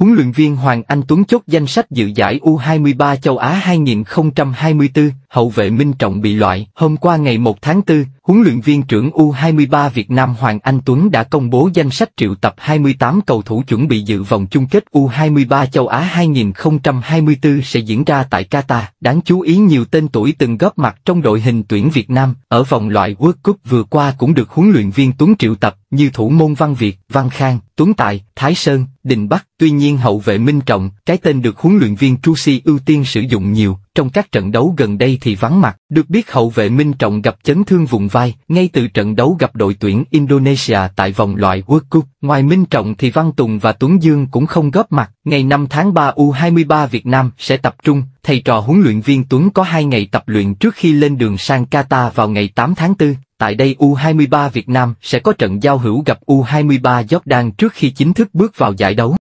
Huấn luyện viên Hoàng Anh Tuấn chốt danh sách dự giải U23 châu Á 2024, hậu vệ Minh Trọng bị loại. Hôm qua ngày 1 tháng 4, huấn luyện viên trưởng U23 Việt Nam Hoàng Anh Tuấn đã công bố danh sách triệu tập 28 cầu thủ chuẩn bị dự vòng chung kết U23 châu Á 2024 sẽ diễn ra tại Qatar. Đáng chú ý nhiều tên tuổi từng góp mặt trong đội hình tuyển Việt Nam ở vòng loại World Cup vừa qua cũng được huấn luyện viên Tuấn triệu tập như thủ môn Văn Việt, Văn Khang, Tuấn Tài, Thái Sơn, Đình Bắc. Tuy nhiên hậu vệ Minh Trọng, cái tên được huấn luyện viên Trusi ưu tiên sử dụng nhiều, trong các trận đấu gần đây thì vắng mặt. Được biết hậu vệ Minh Trọng gặp chấn thương vùng vai vai ngay từ trận đấu gặp đội tuyển Indonesia tại vòng loại World Cup. Ngoài Minh Trọng thì Văn Tùng và Tuấn Dương cũng không góp mặt. Ngày 5 tháng 3 U23 Việt Nam sẽ tập trung, thầy trò huấn luyện viên Tuấn có 2 ngày tập luyện trước khi lên đường sang Qatar vào ngày 8 tháng 4. Tại đây U23 Việt Nam sẽ có trận giao hữu gặp U23 Jordan trước khi chính thức bước vào giải đấu.